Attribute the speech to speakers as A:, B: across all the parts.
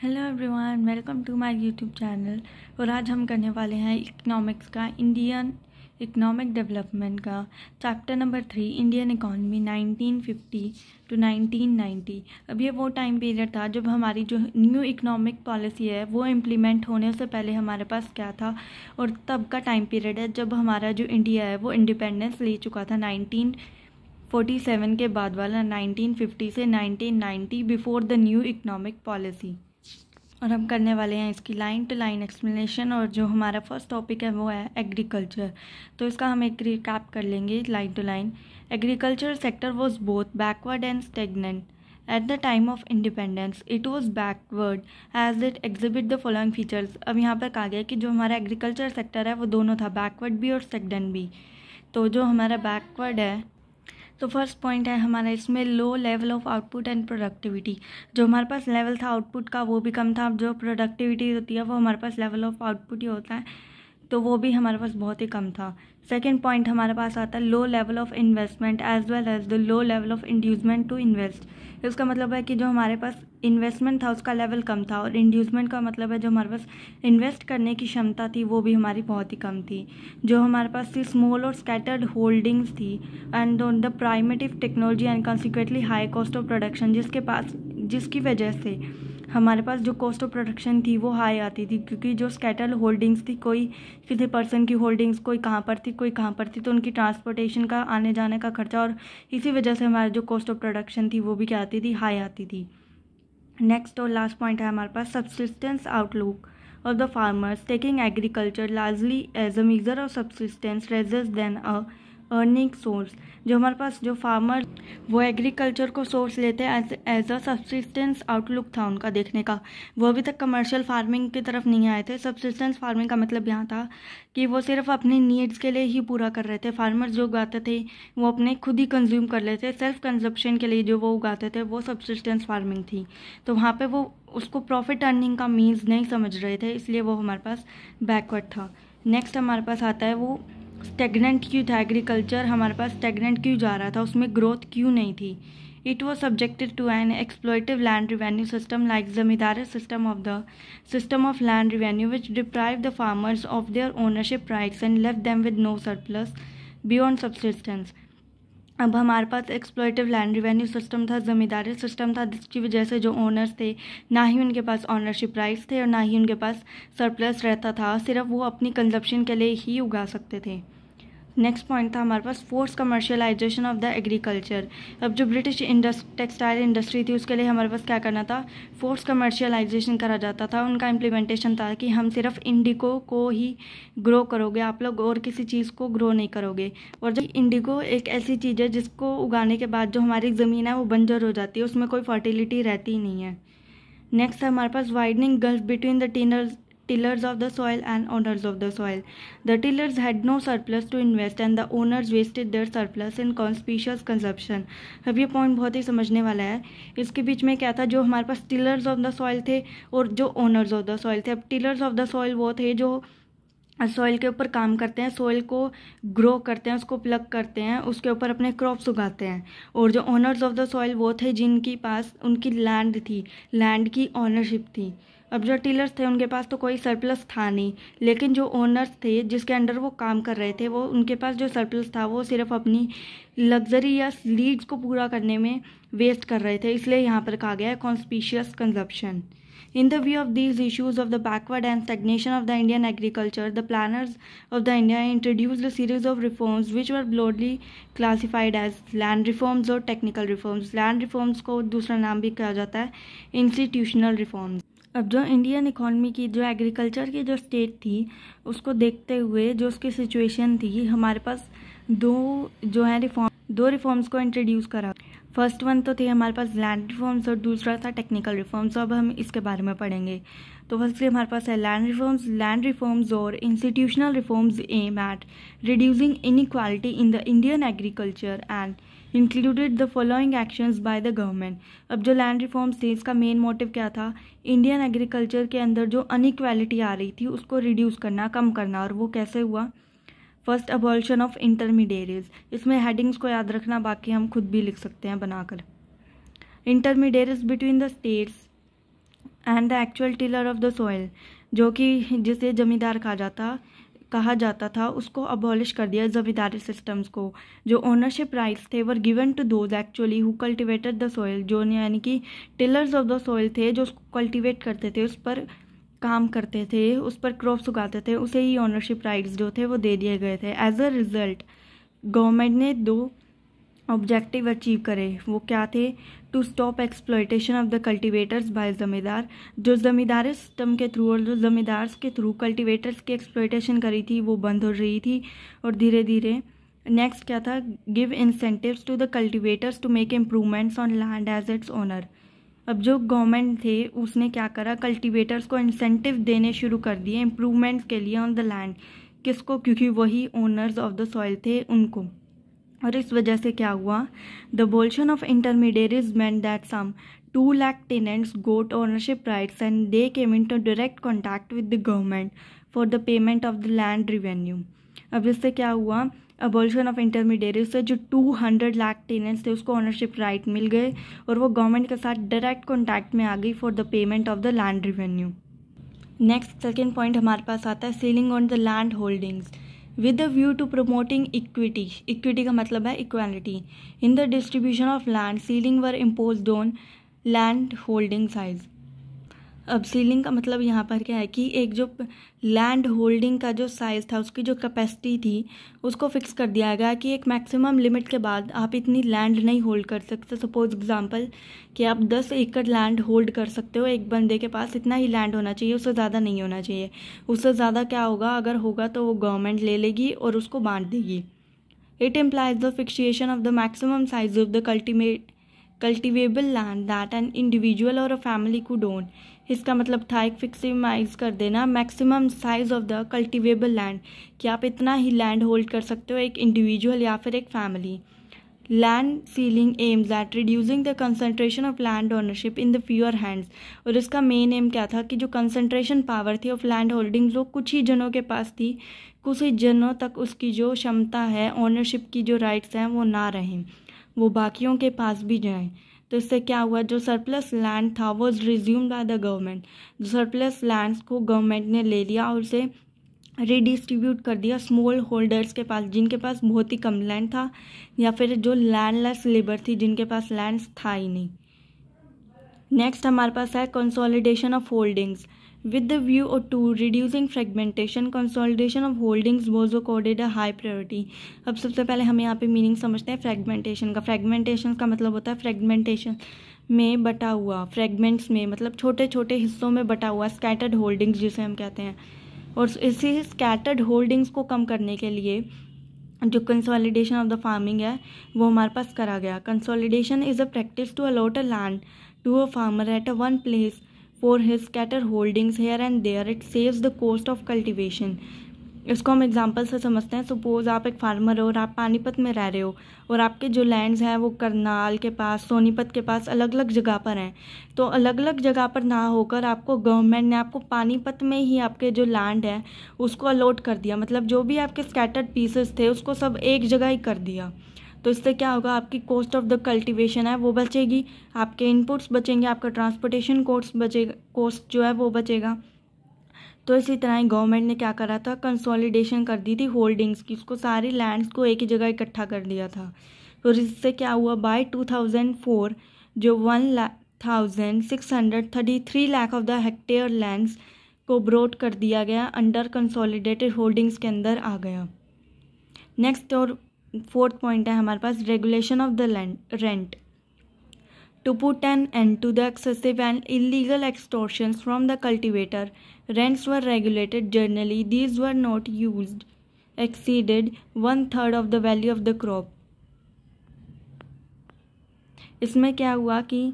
A: Hello everyone welcome to my YouTube channel और आज हम करने वाले हैं इकोनॉमिक्स का इंडियन इकोनॉमिक डेवलपमेंट का chapter number three Indian economy 1950 to 1990 अब ये वो टाइम पीरियड था जब हमारी जो न्यू इकोनॉमिक पॉलिसी है वो इम्प्लीमेंट होने से पहले हमारे पास क्या था और तब का टाइम पीरियड है जब हमारा जो इंडिया है वो इंडिपेंडेंस ले चुका था नाइनटीन 47 के बाद वाला 1950 से 1990 before the new economic policy और हम करने वाले हैं इसकी लाइन टू लाइन एक्सप्लेनेशन और जो हमारा फर्स्ट टॉपिक है वो है एग्रीकल्चर तो इसका हम एक रिकैप कर लेंगे line to line agriculture sector was both backward and stagnant at the time of independence it was backward as it exhibit the following features अब यहाँ पर कहा गया कि जो हमारा एग्रीकल्चर सेक्टर है वो दोनों था बैकवर्ड भी और स्टेगनेंट भी तो जो हमारा बैकवर्ड है तो फर्स्ट पॉइंट है हमारा इसमें low level of output and productivity जो हमारे पास लेवल था आउटपुट का वो भी कम था अब जो प्रोडक्टिविटी होती है वो हमारे पास लेवल ऑफ आउटपुट ही होता है तो वो भी हमारे पास बहुत ही कम था सेकेंड पॉइंट हमारे पास आता है low level of investment as well as the low level of inducement to invest इसका मतलब है कि जो हमारे पास इन्वेस्टमेंट था उसका लेवल कम था और इंड्यूसमेंट का मतलब है जो हमारे पास इन्वेस्ट करने की क्षमता थी वो भी हमारी बहुत ही कम थी जो हमारे पास थी स्मॉल और स्कैटर्ड होल्डिंग्स थी and on the primitive technology and consequently high cost of production जिसके पास जिसकी वजह से हमारे पास जो कॉस्ट ऑफ प्रोडक्शन थी वो हाई आती थी क्योंकि जो स्कैटल होल्डिंग्स थी कोई किसी पर्सन की होल्डिंग्स कोई कहाँ पर थी कोई कहाँ पर थी तो उनकी ट्रांसपोर्टेशन का आने जाने का खर्चा और इसी वजह से हमारे जो कॉस्ट ऑफ प्रोडक्शन थी वो भी क्या आती थी हाई आती थी नेक्स्ट और लास्ट पॉइंट है हमारे पास subsistence outlook of the farmers taking agriculture largely as a measure of subsistence rather than a earning source जो हमारे पास जो फार्मर वो एग्रीकल्चर को सोर्स लेते हैं एज अ सब्सिस्टेंस आउटलुक था उनका देखने का वो अभी तक कमर्शियल फार्मिंग की तरफ नहीं आए थे सब्सिस्टेंस फार्मिंग का मतलब यहाँ था कि वो सिर्फ अपने नीड्स के लिए ही पूरा कर रहे थे फार्मर्स जो उगाते थे वो अपने खुद ही कंज्यूम कर लेते सेल्फ कंजप्शन के लिए जो वो उगाते थे वो सब्सिस्टेंस फार्मिंग थी तो वहाँ पर वो उसको प्रॉफिट अर्निंग का मीन्स नहीं समझ रहे थे इसलिए वो हमारे पास बैकवर्ड था नेक्स्ट हमारे पास आता है वो स्टेगनेंट क्यों था एग्रीकल्चर हमारे पास स्टेगनेंट क्यों जा रहा था उसमें ग्रोथ क्यों नहीं थी it was subjected to an exploitative land revenue system like zamindari system of the system of land revenue which deprive the farmers of their ownership rights and left them with no surplus beyond subsistence अब हमारे पास exploitative land revenue system था zamindari system था जिसकी वजह से जो owners थे ना ही उनके पास ऑनरशिप राइट्स थे और ना ही उनके पास सरप्लस रहता था सिर्फ वो अपनी कंजप्शन के लिए ही उगा सकते थे नेक्स्ट पॉइंट था हमारे पास forced commercialisation of the agriculture अब जो ब्रिटिश इंडस्ट टेक्सटाइल इंडस्ट्री थी उसके लिए हमारे पास क्या करना था फोर्स कमर्शियलाइजेशन करा जाता था उनका इम्प्लीमेंटेशन था कि हम सिर्फ इंडिगो को ही ग्रो करोगे आप लोग और किसी चीज़ को ग्रो नहीं करोगे और जब इंडिगो एक ऐसी चीज़ है जिसको उगाने के बाद जो हमारी ज़मीन है वो बंजर हो जाती है उसमें कोई फर्टिलिटी रहती ही नहीं है नेक्स्ट है हमारे पास widening gulf between the tillers tillers of the soil and owners of the soil. The tillers had no surplus to invest and the owners wasted their surplus in conspicuous consumption. अब ये point बहुत ही समझने वाला है इसके बीच में क्या था जो हमारे पास tillers of the soil थे और जो owners of the soil थे अब tillers of the soil वो थे जो सॉइल के ऊपर काम करते हैं सॉइल को ग्रो करते हैं उसको प्लग करते हैं उसके ऊपर अपने क्रॉप्स उगाते हैं और जो ओनर्स ऑफ द सॉइल वो थे जिनके पास उनकी लैंड थी लैंड की ओनरशिप थी अब जो टीलर्स थे उनके पास तो कोई सरप्लस था नहीं लेकिन जो ओनर्स थे जिसके अंडर वो काम कर रहे थे वो उनके पास जो सरप्लस था वो सिर्फ अपनी लग्जरी या लीड्स को पूरा करने में वेस्ट कर रहे थे इसलिए यहाँ पर कहा गया है conspicuous consumption in the view of these issues of the backward and stagnation of the Indian agriculture the planners of the India introduce the series of reforms which were broadly classified as land reforms और technical reforms land reforms को दूसरा नाम भी कहा जाता है institutional reforms अब जो इंडियन इकोनॉमी की जो एग्रीकल्चर की जो स्टेट थी उसको देखते हुए जो उसकी सिचुएशन थी हमारे पास दो जो है रिफॉर्म दो रिफॉर्म्स को इंट्रोड्यूस करा फर्स्ट वन तो थे हमारे पास लैंड रिफॉर्म्स और दूसरा था टेक्निकल रिफॉर्म्स अब हम इसके बारे में पढ़ेंगे तो फर्स्टली हमारे पास है लैंड रिफॉर्म्स लैंड रिफॉर्म्स और institutional reforms aim at reducing inequality in the Indian agriculture and included the following action by the government अब जो लैंड रिफॉर्म्स थे इसका मेन मोटिव क्या था इंडियन एग्रीकल्चर के अंदर जो अनइक्वालिटी आ रही थी उसको रिड्यूस करना कम करना और वो कैसे हुआ फर्स्ट अबॉल्शन ऑफ इंटरमीडियरीज इसमें हेडिंग्स को याद रखना बाकी हम खुद भी लिख सकते हैं बनाकर intermediaries between the states and the actual tiller of the soil जो कि जिसे जमींदार कहा जाता कहा जाता था उसको अबॉलिश कर दिया जमींदारी सिस्टम्स को जो ओनरशिप राइट्स थे were given to those actually who cultivated the soil जो यानी कि टिलर्स ऑफ द सॉइल थे जो उसको कल्टिवेट करते थे उस पर काम करते थे उस पर क्रॉप्स उगाते थे उसे ही ऑनरशिप राइट्स जो थे वो दे दिए गए थे एज अ रिज़ल्ट गवर्नमेंट ने दो ऑब्जेक्टिव अचीव करे वो क्या थे to stop exploitation of the cultivators by zamindar जो ज़मींदारी सिस्टम के थ्रू और जो ज़मींदार्स के थ्रू कल्टीवेटर्स की एक्सप्लोइटेशन करी थी वो बंद हो रही थी और धीरे धीरे नेक्स्ट क्या था give incentives to the cultivators to make improvements on land as its owner अब जो गवर्नमेंट थे उसने क्या करा कल्टीवेटर्स को इंसेंटिव देने शुरू कर दिए इम्प्रूवमेंट्स के लिए ऑन द लैंड किसको क्योंकि वही ओनर्स ऑफ द सॉइल थे उनको और इस वजह से क्या हुआ the abolition of intermediaries meant that some two lakh tenants got ownership rights and they came into direct contact with the government for the payment of the land revenue अब इससे क्या हुआ अबोल्शन ऑफ इंटरमीडिएट से जो 200 lakh tenants थे उसको ownership right मिल गए और वो गवर्नमेंट के साथ डायरेक्ट कॉन्टैक्ट में आ गई for the payment of the land revenue next second point हमारे पास आता है ceiling on the land holdings with view to promoting equity equity का मतलब है equality in the distribution of land ceiling were impose on land holding size अब ceiling का मतलब यहाँ पर क्या है कि एक जो लैंड होल्डिंग का जो साइज़ था उसकी जो कैपेसिटी थी उसको फिक्स कर दिया गया कि एक मैक्सिमम लिमिट के बाद आप इतनी लैंड नहीं होल्ड कर सकते सपोज एग्ज़ाम्पल कि आप दस एकड़ लैंड होल्ड कर सकते हो एक बंदे के पास इतना ही लैंड होना चाहिए उससे ज़्यादा नहीं होना चाहिए उससे ज़्यादा क्या होगा अगर होगा तो वो गवर्नमेंट ले लेगी और उसको बांट देगी it employs the fixation of the maximum size of the cultivate cultivable land that an individual और अ फैमिली को डोंट इसका मतलब था एक फिक्सिमाइज कर देना maximum size of the cultivable land कि आप इतना ही लैंड होल्ड कर सकते हो एक इंडिविजुअल या फिर एक family land ceiling aims at reducing the concentration of land ownership in the fewer hands और इसका मेन एम क्या था कि जो कंसनट्रेशन पावर थी ऑफ लैंड होल्डिंग वो कुछ ही जनों के पास थी कुछ ही जनों तक उसकी जो क्षमता है ऑनरशिप की जो राइट्स हैं वो ना रहें वो बाकियों के पास भी जाएँ तो इससे क्या हुआ जो सरप्लस लैंड था वो रिज्यूम बाय द गवर्नमेंट जो सरप्लस लैंड्स को गवर्नमेंट ने ले लिया और उसे रिडिस्ट्रीब्यूट कर दिया स्मॉल होल्डर्स के पास जिनके पास बहुत ही कम लैंड था या फिर जो लैंडलेस लेबर थी जिनके पास लैंड था ही नहीं नेक्स्ट हमारे पास है consolidation of holdings with the view of to reducing fragmentation consolidation of holdings was accorded a high priority अब सबसे पहले हम यहाँ पे मीनिंग समझते हैं फ्रेगमेंटेशन का फ्रेगमेंटेशन का मतलब होता है फ्रेगमेंटेशन में बटा हुआ फ्रेगमेंट्स में मतलब छोटे छोटे हिस्सों में बटा हुआ स्कैटर्ड होल्डिंग्स जिसे हम कहते हैं और इसी स्कैटर्ड होल्डिंग्स को कम करने के लिए जो कंसोलिडेशन ऑफ द फार्मिंग है वो हमारे पास करा गया consolidation is a practice to allot a land to a farmer at a one place for his scatter holdings here and there it saves the cost of cultivation इसको हम example से समझते हैं सपोज़ आप एक फार्मर हो और आप पानीपत में रह रहे हो और आपके जो लैंड्स हैं वो करनाल के पास सोनीपत के पास अलग अलग जगह पर हैं तो अलग अलग जगह पर ना होकर आपको गवर्नमेंट ने आपको पानीपत में ही आपके जो लैंड है उसको अलॉट कर दिया मतलब जो भी आपके स्कैटर्ड पीसेस थे उसको सब एक जगह ही कर दिया तो इससे क्या होगा आपकी कॉस्ट ऑफ द कल्टिवेशन है वो बचेगी आपके इनपुट्स बचेंगे आपका ट्रांसपोर्टेशन कोस्ट बचेगा कोस्ट जो है वो बचेगा तो इसी तरह ही गवर्नमेंट ने क्या करा था कंसोलिडेशन कर दी थी होल्डिंग्स की उसको सारी लैंड्स को एक ही जगह इकट्ठा कर दिया था तो इससे क्या हुआ थाउजेंड फोर जो one thousand six hundred thirty three lakh of the hectare lands को ब्रोड कर दिया गया अंडर कंसोलिडेटेड होल्डिंग्स के अंदर आ गया नेक्स्ट और फोर्थ पॉइंट है हमारे पास regulation of the land rent to put an end to the excessive and illegal extortion from the cultivator rents were regulated generally these were not use exceeded one third of the value of the crop इसमें क्या हुआ कि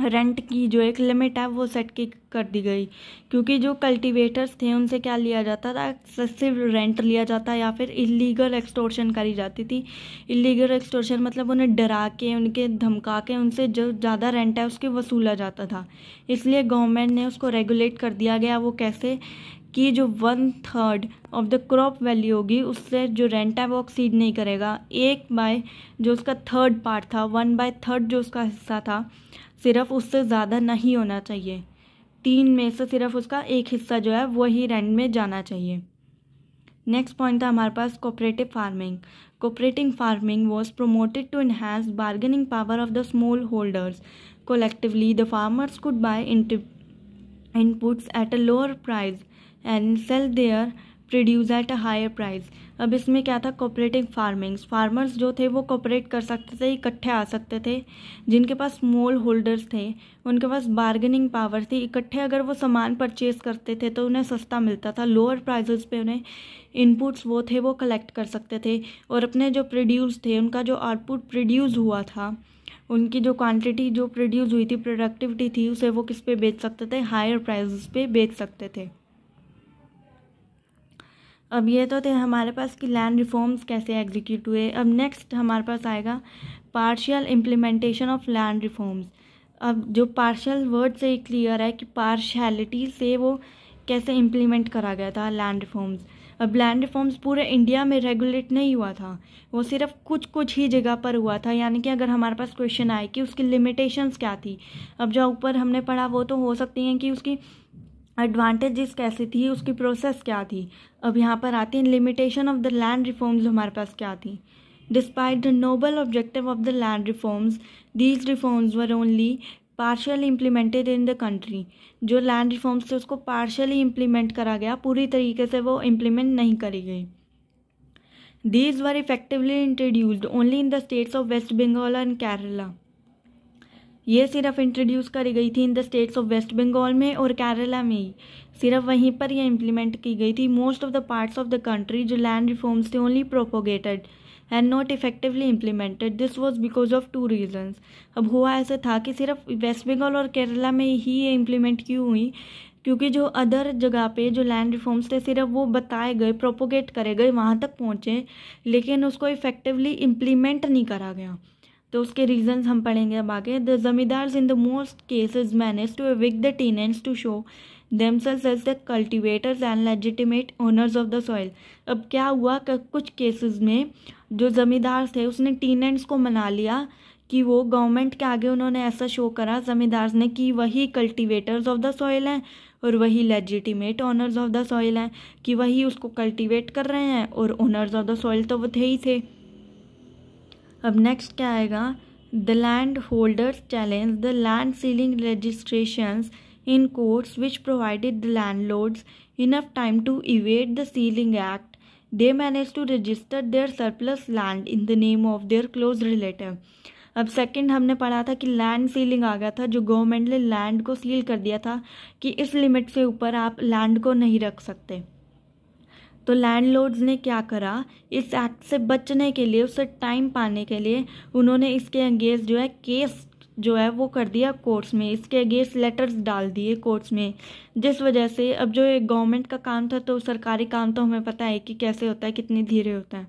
A: rent की जो एक limit है वो set की कर दी गई क्योंकि जो कल्टीवेटर्स थे उनसे क्या लिया जाता था एक्सेसिव रेंट लिया जाता या फिर इलीगल एक्सटोर्शन करी जाती थी इलीगल एक्सटोर्शन मतलब उन्हें डरा के उनके धमका के उनसे जो ज़्यादा रेंट है उसके वसूला जाता था इसलिए गवर्नमेंट ने उसको रेगुलेट कर दिया गया वो कैसे कि जो one third of the crop value होगी उससे जो रेंट है वो एक्सीड नहीं करेगा एक बाय जो उसका थर्ड पार्ट था वन बाय थर्ड जो उसका हिस्सा था सिर्फ उससे ज़्यादा नहीं होना चाहिए तीन में से सिर्फ उसका एक हिस्सा जो है वही रेंट में जाना चाहिए नेक्स्ट पॉइंट था हमारे पास cooperative farming cooperative farming was promoted to enhance bargaining power of the small holders collectively the farmers could buy inputs at a lower price and sell their produce at a higher price अब इसमें क्या था cooperative farming farmers जो थे वो cooperate कर सकते थे इकट्ठे आ सकते थे जिनके पास स्मॉल होल्डर्स थे उनके पास बार्गेनिंग पावर थी इकट्ठे अगर वो सामान परचेज करते थे तो उन्हें सस्ता मिलता था लोअर प्राइजेस पे उन्हें इनपुट्स वो थे वो कलेक्ट कर सकते थे और अपने जो प्रोड्यूस थे उनका जो आउटपुट प्रोड्यूस हुआ था उनकी जो क्वांटिटी जो प्रोड्यूस हुई थी प्रोडक्टिविटी थी उसे वो किस पे बेच सकते थे हायर प्राइजेस पे बेच सकते थे अब ये तो थे हमारे पास कि लैंड रिफॉर्म्स कैसे एग्जीक्यूट हुए अब नेक्स्ट हमारे पास आएगा partial implementation of land reforms अब जो पार्शियल वर्ड से क्लियर है कि पार्शलिटी से वो कैसे इम्प्लीमेंट करा गया था लैंड रिफॉर्म्स अब लैंड रिफॉर्म्स पूरे इंडिया में रेगुलेट नहीं हुआ था वो सिर्फ कुछ कुछ ही जगह पर हुआ था यानी कि अगर हमारे पास क्वेश्चन आए कि उसकी लिमिटेशंस क्या थी अब जो ऊपर हमने पढ़ा वो तो हो सकती हैं कि उसकी एडवांटेजेस कैसे थी उसकी प्रोसेस क्या थी अब यहाँ पर आती हैं limitation of the land reforms हमारे पास क्या थी despite the noble objective of the land reforms these reforms were only partially implemented in the country जो लैंड रिफॉर्म्स थे उसको पार्शली इम्प्लीमेंट करा गया पूरी तरीके से वो इम्प्लीमेंट नहीं करी गई these were effectively introduced only in the states of West Bengal and Kerala ये सिर्फ इंट्रोड्यूस करी गई थी in the states of West Bengal में और केरला में ही सिर्फ वहीं पर यह इम्प्लीमेंट की गई थी most of the parts of the country जो लैंड रिफॉर्म्स थे only propagated and not effectively implemented this was because of two reasons अब हुआ ऐसा था कि सिर्फ वेस्ट बंगाल और केरला में ही ये इम्प्लीमेंट क्यों हुई क्योंकि जो अदर जगह पे जो लैंड रिफॉर्म्स थे सिर्फ वो बताए गए प्रोपोगेट करे गए वहाँ तक पहुँचे लेकिन उसको इफ़ेक्टिवली इम्प्लीमेंट नहीं करा गया तो उसके रीजंस हम पढ़ेंगे अब आगे the zamindar in the most cases manage to evict the tenants to show themselves as the cultivators and legitimate owners of the soil अब क्या हुआ कुछ केसेस में जो जमींदार थे उसने टीनेंट्स को मना लिया कि वो गवर्नमेंट के आगे उन्होंने ऐसा शो करा जमींदार ने कि वही कल्टिवेटर्स ऑफ द सॉइल हैं और वही legitimate owners of the soil हैं कि वही उसको कल्टिवेट कर रहे हैं और ओनर्स ऑफ द सॉइल तो वो थे ही थे अब नेक्स्ट क्या आएगा the land holders challenge the land ceiling registration in courts which provided the landlords enough time to evade the ceiling act they manage to register their surplus land in the name of their close relative अब second हमने पढ़ा था कि land ceiling आ गया था जो government ने land को सील कर दिया था कि इस लिमिट से ऊपर आप लैंड को नहीं रख सकते तो लैंडलॉर्ड्स ने क्या करा इस एक्ट से बचने के लिए उससे टाइम पाने के लिए उन्होंने इसके अंगेज जो है केस जो है वो कर दिया कोर्ट्स में इसके अगेंस्ट लेटर्स डाल दिए कोर्ट्स में जिस वजह से अब जो गवर्नमेंट का काम था तो सरकारी काम तो हमें पता है कि कैसे होता है कितनी धीरे होता है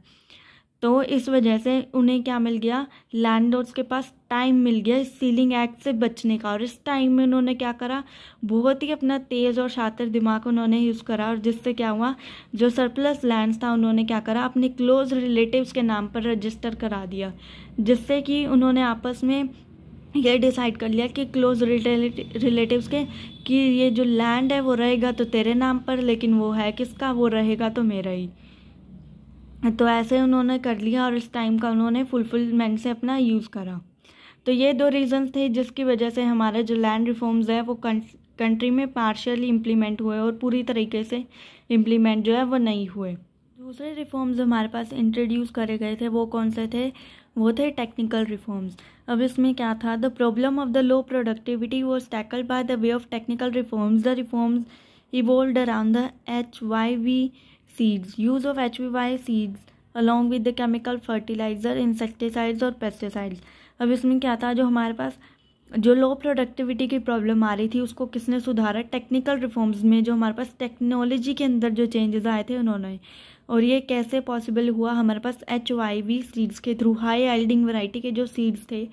A: तो इस वजह से उन्हें क्या मिल गया लैंड के पास टाइम मिल गया इस सीलिंग एक्ट से बचने का और इस टाइम में उन्होंने क्या करा बहुत ही अपना तेज़ और शातिर दिमाग उन्होंने यूज़ करा और जिससे क्या हुआ जो सरप्लस लैंड्स था उन्होंने क्या करा अपने क्लोज रिलेटिव्स के नाम पर रजिस्टर करा दिया जिससे कि उन्होंने आपस में ये डिसाइड कर लिया कि क्लोज रिलेटिव्स के कि ये जो लैंड है वो रहेगा तो तेरे नाम पर लेकिन वो है किसका वो रहेगा तो मेरा ही तो ऐसे उन्होंने कर लिया और इस टाइम का उन्होंने फुलफिलमेंट से अपना यूज़ करा तो ये दो रीज़न्स थे जिसकी वजह से हमारे जो लैंड रिफॉर्म्स है वो कंट्री में पार्शली इम्प्लीमेंट हुए और पूरी तरीके से इम्प्लीमेंट जो है वो नहीं हुए दूसरे रिफॉर्म्स हमारे पास इंट्रोड्यूस करे गए थे वो कौन से थे वो थे टेक्निकल रिफॉर्म्स अब इसमें क्या था the problem of the low productivity was tackle by the way of technical reforms the reforms evolved around the H Y V seeds use of HPY seeds along with the chemical fertilizer insecticides और pesticides अब इसमें क्या था जो हमारे पास जो लो productivity की problem आ रही थी उसको किसने सुधारा टेक्निकल रिफॉर्म्स में जो हमारे पास टेक्नोलॉजी के अंदर जो चेंजेस आए थे उन्होंने और ये कैसे पॉसिबल हुआ हमारे पास एच वाई वी सीड्स के थ्रू हाई एल्डिंग वैरायटी के जो सीड्स थे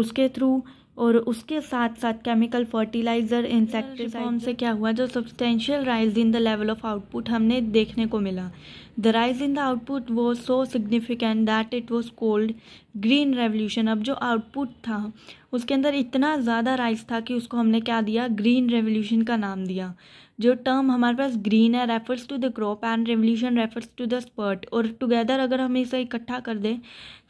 A: उसके थ्रू और उसके साथ साथ केमिकल फर्टिलाइज़र इंसेक्टिसाइड से क्या हुआ जो substantial rise in the level of output हमने देखने को मिला the rise in the output वो so significant that it was called green revolution अब जो आउटपुट था उसके अंदर इतना ज़्यादा राइज था कि उसको हमने क्या दिया ग्रीन रेवोल्यूशन का नाम दिया जो टर्म हमारे पास ग्रीन है refers to the crop and revolution refers to the spurt और टुगेदर अगर हम इसे इकट्ठा कर दें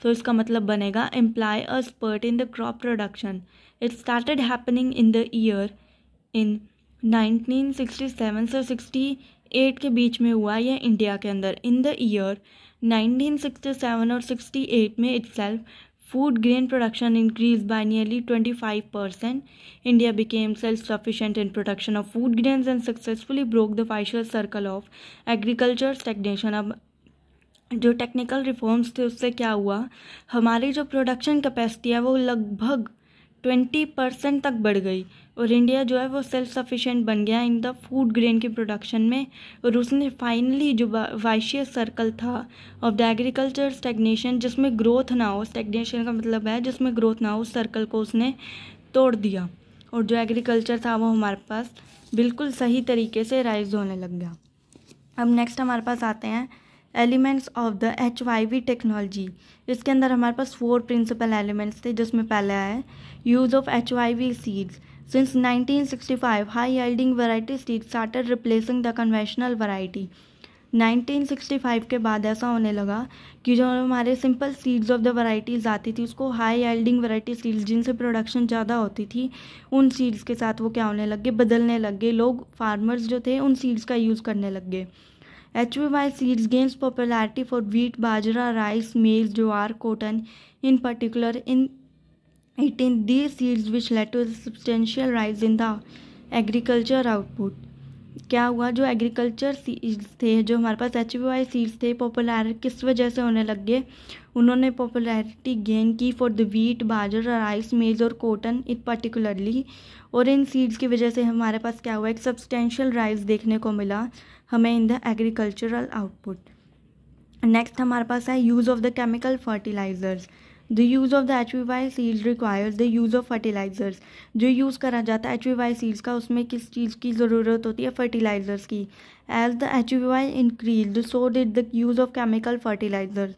A: तो इसका मतलब बनेगा imply a spurt in the crop production it started happening in the year in 1967 से 68 के बीच में हुआ यह इंडिया के अंदर इन द ईयर 1967 और 68 में itself Food grain production increased by nearly 25%. India became self-sufficient in production of food grains and successfully broke the vicious circle of agriculture stagnation. अब जो टेक्निकल रिफॉर्म्स थे उससे क्या हुआ हमारी जो प्रोडक्शन कैपेसिटी है वो लगभग ट्वेंटी परसेंट तक बढ़ गई और इंडिया जो है वो सेल्फ सफिशेंट बन गया इन द फूड ग्रेन की प्रोडक्शन में और उसने फाइनली जो वाइशियस सर्कल था ऑफ द एग्रीकल्चर स्टेगनेशन जिसमें ग्रोथ ना हो स्टेगनेशन का मतलब है जिसमें ग्रोथ ना हो उस सर्कल को उसने तोड़ दिया और जो एग्रीकल्चर था वो हमारे पास बिल्कुल सही तरीके से राइज होने लग गया अब नेक्स्ट हमारे पास आते हैं elements of the H Y V technology इसके अंदर हमारे पास फोर प्रिंसिपल एलिमेंट्स थे जिसमें पहला है use of H Y V seeds Since 1965, high-yielding variety seeds started replacing the conventional variety. 1965 के बाद ऐसा होने लगा कि जो हमारे simple seeds of the varieties आती थी उसको हाई एल्डिंग वराइटी सीड्स जिनसे प्रोडक्शन ज़्यादा होती थी उन सीड्स के साथ वो क्या होने लग गए बदलने लग गए लोग फार्मर्स जो थे उन सीड्स का यूज़ करने लग गए H V Y seeds gains popularity for wheat bajra rice maize jowar cotton in particular in eating these seeds which led to a substantial rise in the agriculture output क्या हुआ जो एग्रीकल्चर सीड्स थे जो हमारे पास एच वी वाई सीड्स थे popular किस वजह से होने लग गए उन्होंने पॉपुलैरिटी गेन की for the wheat bajra rice maize और कॉटन इन पर्टिकुलरली और इन सीड्स की वजह से हमारे पास क्या हुआ एक सब्सटेंशियल राइस देखने को मिला हमें in the agricultural output next हमारे पास है use of the chemical fertilisers the use of the H V Y सील requires the use of fertilisers जो यूज़ करा जाता है एच वी वाई सील्स का उसमें किस चीज़ की ज़रूरत होती है फर्टिलाइज़र्स की as the H V Y increase so did the use of chemical fertilisers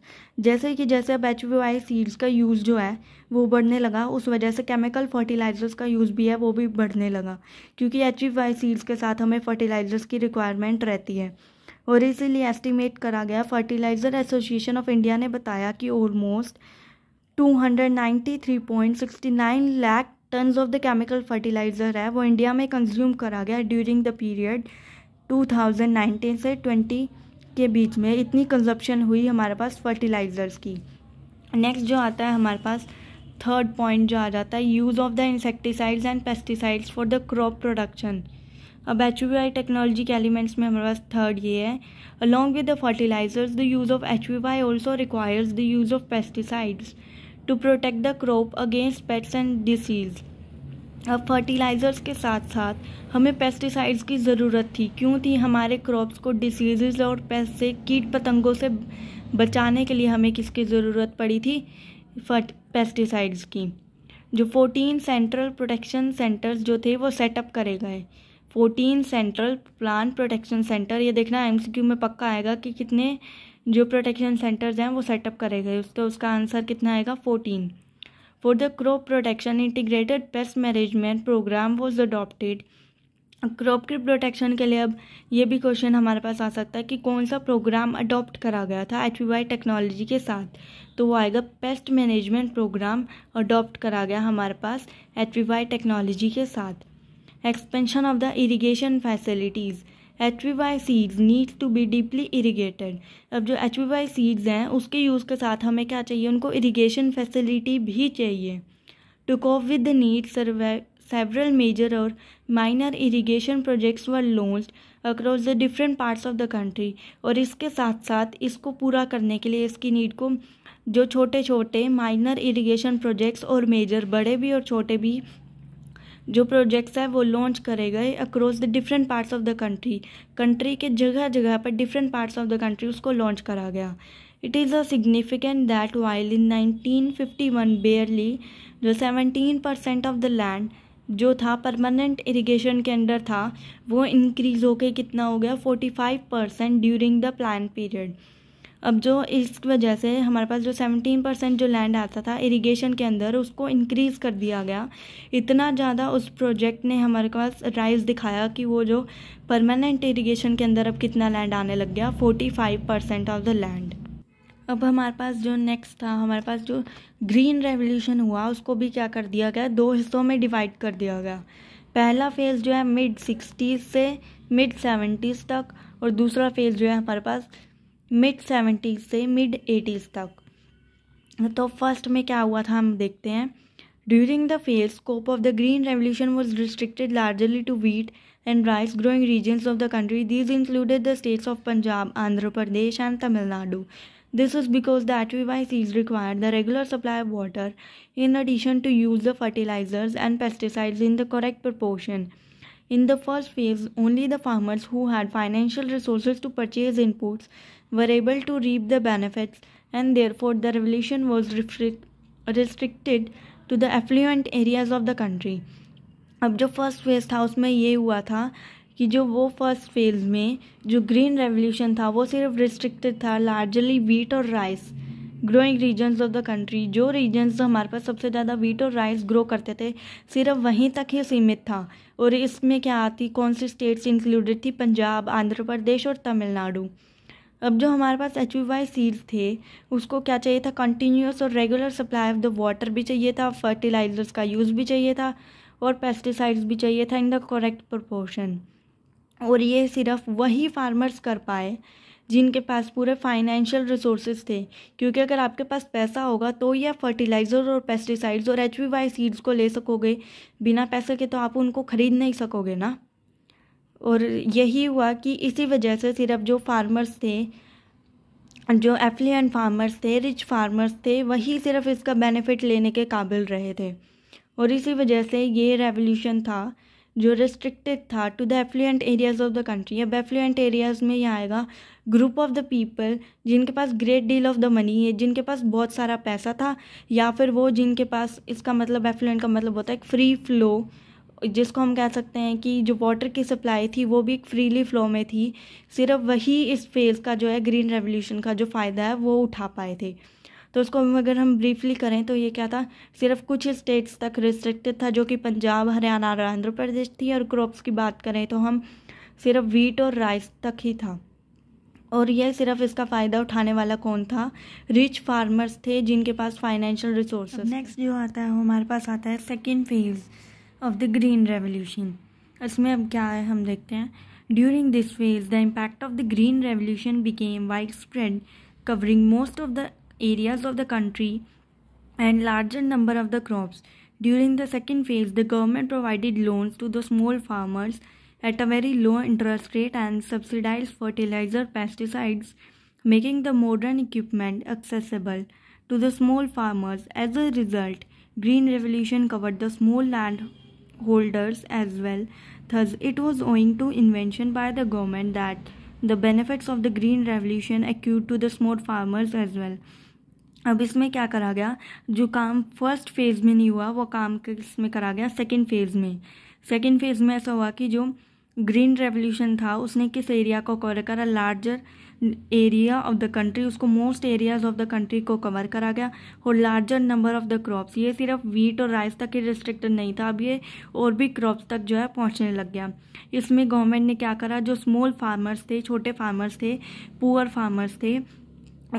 A: जैसे कि जैसे अब एच वी वाई सील्स का यूज़ जो है वो बढ़ने लगा उस वजह से केमिकल फर्टिलाइज़र्स का यूज़ भी है वो भी बढ़ने लगा क्योंकि एच वी वाई सील्स के साथ हमें फर्टिलाइज़र्स की रिक्वायरमेंट रहती है और इसीलिए एस्टिमेट करा गया फर्टिलाइज़र एसोसिएशन ऑफ इंडिया ने बताया कि almost 293.69 lakh tons of the chemical fertiliser है वो इंडिया में कंज्यूम करा गया ड्यूरिंग द पीरियड 2019 से 20 के बीच में इतनी कंजप्शन हुई हमारे पास फर्टिलाइज़र्स की नेक्स्ट जो आता है हमारे पास थर्ड पॉइंट जो आ जाता है use of the insecticides and pesticides for the crop production अब एच वी वाई टेक्नोलॉजी के एलिमेंट्स में हमारे पास थर्ड ये है along with the fertilisers the use of H V Y also requires the use of pesticides to protect the crop against pests and disease अब fertilisers के साथ साथ हमें पेस्टिसाइड्स की ज़रूरत थी क्यों थी हमारे क्रॉप्स को डिसीज़ और पेस्ट से कीट पतंगों से बचाने के लिए हमें किसकी ज़रूरत पड़ी थी फर्ट पेस्टिसाइड्स की जो फोर्टीन सेंट्रल प्रोटेक्शन सेंटर्स जो थे वो सेटअप करे गए fourteen central plant protection centre ये देखना एमसीक्यू में पक्का आएगा कि कितने जो प्रोटेक्शन सेंटर्स हैं वो सेटअप करे गए उसका उसका आंसर कितना आएगा fourteen for the crop protection integrated pest management programme was adopted crop की प्रोटेक्शन के लिए अब ये भी क्वेश्चन हमारे पास आ सकता है कि कौन सा प्रोग्राम अडॉप्ट करा गया था एच टेक्नोलॉजी के साथ तो वो आएगा पेस्ट मैनेजमेंट प्रोग्राम अडॉप्ट करा गया हमारे पास एच टेक्नोलॉजी के साथ expansion of the irrigation facilities H V Y seeds need to be deeply irrigated अब जो एच वी वाई सीड्स हैं उसके यूज़ के साथ हमें क्या चाहिए उनको इरीगेशन फैसिलिटी भी चाहिए to cope with the need survey several major और minor irrigation projects were launch across the different parts of the country और इसके साथ साथ इसको पूरा करने के लिए इसकी नीड को जो छोटे छोटे माइनर इरीगेशन प्रोजेक्ट्स और मेजर बड़े भी और छोटे भी जो प्रोजेक्ट्स हैं वो लॉन्च करे गए across the different parts of the country country के जगह जगह पर different parts of the country उसको लॉन्च करा गया it is a significant that while in 1951 barely जो seventeen percent of the land जो था परमानेंट इरीगेशन के अंडर था वो इंक्रीज़ होके कितना हो गया five percent during the plan period अब जो इस वजह से हमारे पास जो सेवनटीन परसेंट जो लैंड आता था इरिगेशन के अंदर उसको इंक्रीज़ कर दिया गया इतना ज़्यादा उस प्रोजेक्ट ने हमारे पास राइज दिखाया कि वो जो परमानेंट इरिगेशन के अंदर अब कितना लैंड आने लग गया forty five percent of the land अब हमारे पास जो नेक्स्ट था हमारे पास जो ग्रीन रेवोल्यूशन हुआ उसको भी क्या कर दिया गया दो हिस्सों में डिवाइड कर दिया गया पहला फेज़ जो है मिड सिक्सटीज़ से मिड सेवेंटीज़ तक और दूसरा फेज़ जो है हमारे पास मिड सेवेंटीज से मिड एटीज तक तो फर्स्ट में क्या हुआ था हम देखते हैं during the phase scope of the green revolution was restricted largely to wheat and rice growing region of the country these included the states of Punjab Andhra Pradesh and Tamil Nadu this is because the HYVs is required the regular supply of water in addition to use the fertilisers and pesticides in the correct proportion in the first phase only the farmers who had financial resources to purchase inputs were able to reap the benefits, and therefore the revolution was restricted to the affluent areas of the country. अब जो first phase था उसमें ये हुआ था कि जो वो फर्स्ट फेज में जो ग्रीन रेवोल्यूशन था वो सिर्फ रिस्ट्रिक्टेड था लार्जली वीट और rice growing regions of the country जो रीजन्स हमारे पास सबसे ज़्यादा वीट और राइस ग्रो करते थे सिर्फ वहीं तक ही सीमित था और इसमें क्या आती कौन सी स्टेट्स इंक्लूडेड थी पंजाब आंध्र प्रदेश और तमिलनाडु अब जो हमारे पास एच वाई सीड्स थे उसको क्या चाहिए था कंटिन्यूस और regular supply of the water भी चाहिए था फर्टिलाइजर्स का यूज़ भी चाहिए था और पेस्टिसाइड्स भी चाहिए था इन द करेक्ट प्रोपोर्शन और ये सिर्फ वही फार्मर्स कर पाए जिनके पास पूरे फाइनेंशियल रिसोर्सेज थे क्योंकि अगर आपके पास पैसा होगा तो ये फर्टिलाइज़र और पेस्टिसाइड्स और एच सीड्स को ले सकोगे बिना पैसे के तो आप उनको ख़रीद नहीं सकोगे ना और यही हुआ कि इसी वजह से सिर्फ जो फार्मर्स थे जो एफ्लियन फार्मर्स थे रिच फार्मर्स थे वही सिर्फ इसका बेनिफिट लेने के काबिल रहे थे और इसी वजह से ये रेवोल्यूशन था जो रिस्ट्रिक्टेड था to the affluent areas of the country अब एफ्लुएंट एरियाज़ में यह आएगा ग्रुप ऑफ द पीपल जिनके पास great deal of the money है जिनके पास बहुत सारा पैसा था या फिर वो जिनके पास इसका मतलब एफ्लुएंट का मतलब होता है एक फ्री फ्लो जिसको हम कह सकते हैं कि जो वाटर की सप्लाई थी वो भी फ्रीली फ्लो में थी सिर्फ वही इस फेज़ का जो है ग्रीन रेवोल्यूशन का जो फ़ायदा है वो उठा पाए थे तो उसको अगर हम ब्रीफली करें तो ये क्या था सिर्फ कुछ स्टेट्स तक रिस्ट्रिक्टेड था जो कि पंजाब हरियाणा और आंध्र प्रदेश थी और क्रॉप्स की बात करें तो हम सिर्फ वीट और राइस तक ही था और यह सिर्फ इसका फ़ायदा उठाने वाला कौन था रिच फार्मर्स थे जिनके पास फाइनेंशियल रिसोर्स नेक्स्ट जो आता है हमारे पास आता है second phase of the Green Revolution. इसमें अब क्या है हम देखते हैं during this phase the impact of the green revolution became widespread covering most of the areas of and larger number of the crops. During the second phase, the government provided loans to the small farmers at a very low interest rate and subsidized fertilizer pesticides, making the modern equipment accessible to the small farmers. As a result, Green Revolution covered the small land holders as well. Thus, it was owing to invention by the government that the benefits of the green revolution accrued to the small farmers as well. अब इसमें क्या करा गया जो काम first phase में नहीं हुआ वो काम इसमें करा गया सेकेंड फेज़ में सेकेंड फेज़ में ऐसा हुआ कि जो ग्रीन रेवोल्यूशन था उसने किस एरिया को कवर करा larger area of the country उसको most areas of the country को कवर करा गया और larger number of the crops ये सिर्फ वीट और राइस तक ही रिस्ट्रिक्ट नहीं था अब ये और भी क्रॉप्स तक जो है पहुंचने लग गया इसमें गवर्नमेंट ने क्या करा जो स्मॉल फार्मर्स थे छोटे फार्मर्स थे पुअर फार्मर्स थे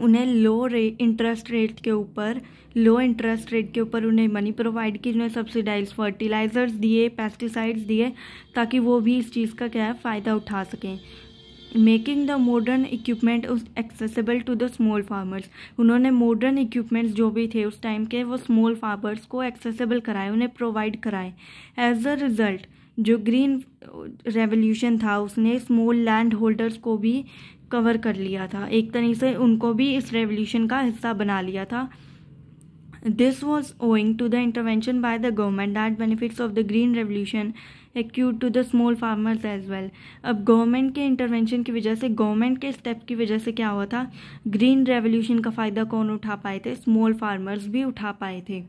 A: उन्हें लो रे इंटरेस्ट रेट के ऊपर लो इंटरेस्ट रेट के ऊपर उन्हें मनी प्रोवाइड की उन्हें सब्सिडाइज फर्टिलाइज़र्स दिए पेस्टिसाइड्स दिए ताकि वो भी इस चीज़ का क्या है फ़ायदा उठा सकें making the modern equipment accessible to the small farmers उन्होंने मॉडर्न इक्विपमेंट्स जो भी थे उस टाइम के वो स्मॉल फार्मर्स को एक्सेसिबल कराए उन्हें प्रोवाइड कराए एज अ रिज़ल्ट जो ग्रीन रेवोल्यूशन था उसने स्मॉल लैंड होल्डर्स को भी कवर कर लिया था एक तरह से उनको भी इस रेवोल्यूशन का हिस्सा बना लिया था this was owing to the intervention by the government that benefits of the green revolution acute to the small farmers as well अब गवर्नमेंट के इंटरवेंशन की वजह से गवर्नमेंट के स्टेप की वजह से क्या हुआ था ग्रीन रेवोल्यूशन का फ़ायदा कौन उठा पाए थे स्मॉल फार्मर्स भी उठा पाए थे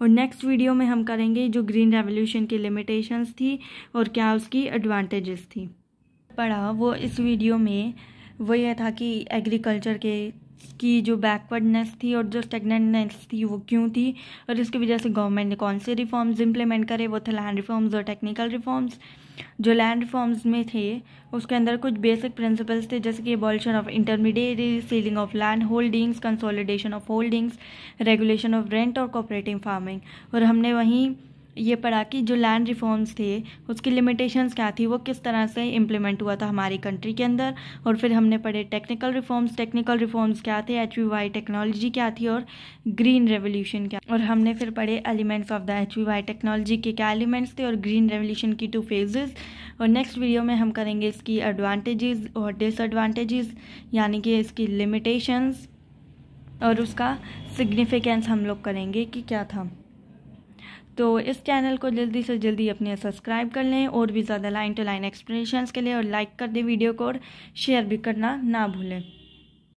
A: और नेक्स्ट वीडियो में हम करेंगे जो ग्रीन रेवोल्यूशन की लिमिटेशंस थी और क्या उसकी एडवांटेजेस थी पढ़ा वो इस वीडियो में वो यह था कि एग्रीकल्चर के की जो बैकवर्डनेस थी और जो स्टेगनेंटनेस थी वो क्यों थी और इसकी वजह से गवर्नमेंट ने कौन से रिफॉर्म्स इम्प्लीमेंट करे वो थे लैंड रिफॉर्म्स और टेक्निकल रिफॉर्म्स जो लैंड रिफॉर्म्स में थे उसके अंदर कुछ बेसिक प्रिंसिपल्स थे जैसे कि abolition of intermediate ceiling of land holdings consolidation of holdings regulation of rent और कोऑपरेटिव फार्मिंग और हमने वहीं ये पढ़ा कि जो लैंड रिफॉर्म्स थे उसकी लिमिटेशंस क्या थी वो किस तरह से इम्प्लीमेंट हुआ था हमारी कंट्री के अंदर और फिर हमने पढ़े टेक्निकल रिफॉर्म्स टेक्निकल रिफॉर्म्स क्या थे एच टेक्नोलॉजी क्या थी और ग्रीन रेवोल्यूशन क्या और हमने फिर पढ़े elements of the H technology के क्या एलिमेंट्स थे और ग्रीन रेवोल्यूशन की टू फेजेस और नेक्स्ट वीडियो में हम करेंगे इसकी एडवांटेजेस और डिसएडवांटेजेस यानी कि इसकी लिमिटेशंस और उसका सिग्निफिकेंस हम लोग करेंगे कि क्या था तो इस चैनल को जल्दी से जल्दी अपने सब्सक्राइब कर लें और भी ज़्यादा लाइन टू लाइन एक्सप्लेनेशंस के लिए और लाइक कर दें वीडियो को और शेयर भी करना ना भूलें